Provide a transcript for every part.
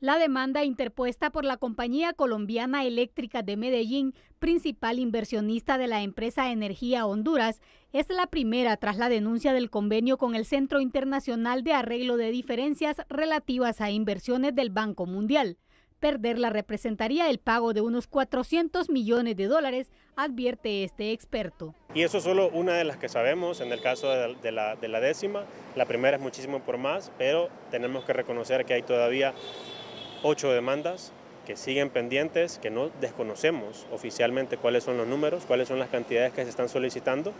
La demanda interpuesta por la Compañía Colombiana Eléctrica de Medellín, principal inversionista de la empresa Energía Honduras, es la primera tras la denuncia del convenio con el Centro Internacional de Arreglo de Diferencias relativas a inversiones del Banco Mundial. Perderla representaría el pago de unos 400 millones de dólares, advierte este experto. Y eso es solo una de las que sabemos en el caso de la, décima. La primera es muchísimo por más, pero tenemos que reconocer que hay todavía ocho demandas que siguen pendientes, que no desconocemos oficialmente cuáles son los números, cuáles son las cantidades que se están solicitando,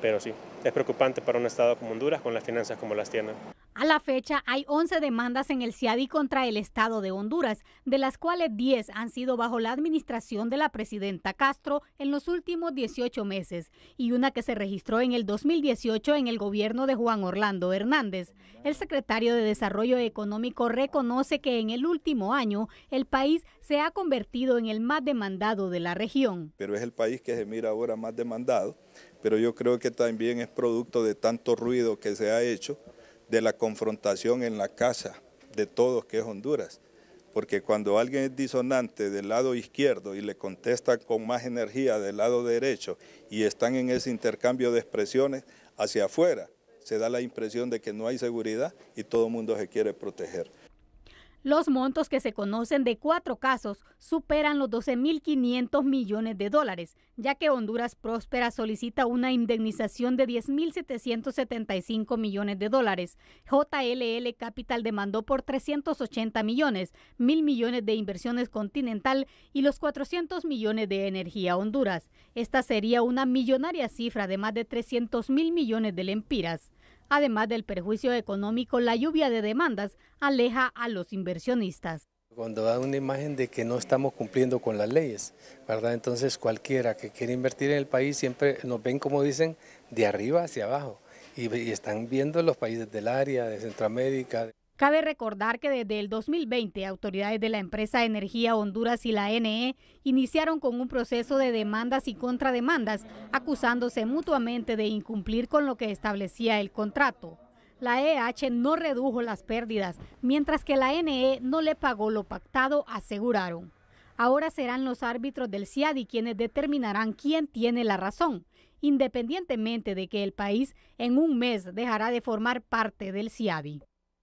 pero sí, es preocupante para un Estado como Honduras con las finanzas como las tiene. A la fecha hay 11 demandas en el CIADI contra el Estado de Honduras, de las cuales 10 han sido bajo la administración de la presidenta Castro en los últimos 18 meses y una que se registró en el 2018 en el gobierno de Juan Orlando Hernández. El secretario de Desarrollo Económico reconoce que en el último año el país se ha convertido en el más demandado de la región. Pero es el país que se mira ahora más demandado, pero yo creo que también es producto de tanto ruido que se ha hecho de la confrontación en la casa de todos que es Honduras. Porque cuando alguien es disonante del lado izquierdo y le contesta con más energía del lado derecho y están en ese intercambio de expresiones hacia afuera, se da la impresión de que no hay seguridad y todo el mundo se quiere proteger. Los montos que se conocen de cuatro casos superan los 12.500 millones de dólares, ya que Honduras Próspera solicita una indemnización de 10.775 millones de dólares. JLL Capital demandó por 380 millones, 1.000 millones de inversiones continental y los 400 millones de energía Honduras. Esta sería una millonaria cifra de más de 300.000 millones de lempiras. Además del perjuicio económico, la lluvia de demandas aleja a los inversionistas. Cuando da una imagen de que no estamos cumpliendo con las leyes, ¿verdad? Entonces cualquiera que quiera invertir en el país siempre nos ven, como dicen, de arriba hacia abajo. y están viendo los países del área, de Centroamérica. Cabe recordar que desde el 2020 autoridades de la empresa Energía Honduras y la NE iniciaron con un proceso de demandas y contrademandas, acusándose mutuamente de incumplir con lo que establecía el contrato. La EH no redujo las pérdidas, mientras que la NE no le pagó lo pactado, aseguraron. Ahora serán los árbitros del CIADI quienes determinarán quién tiene la razón, independientemente de que el país en un mes dejará de formar parte del CIADI.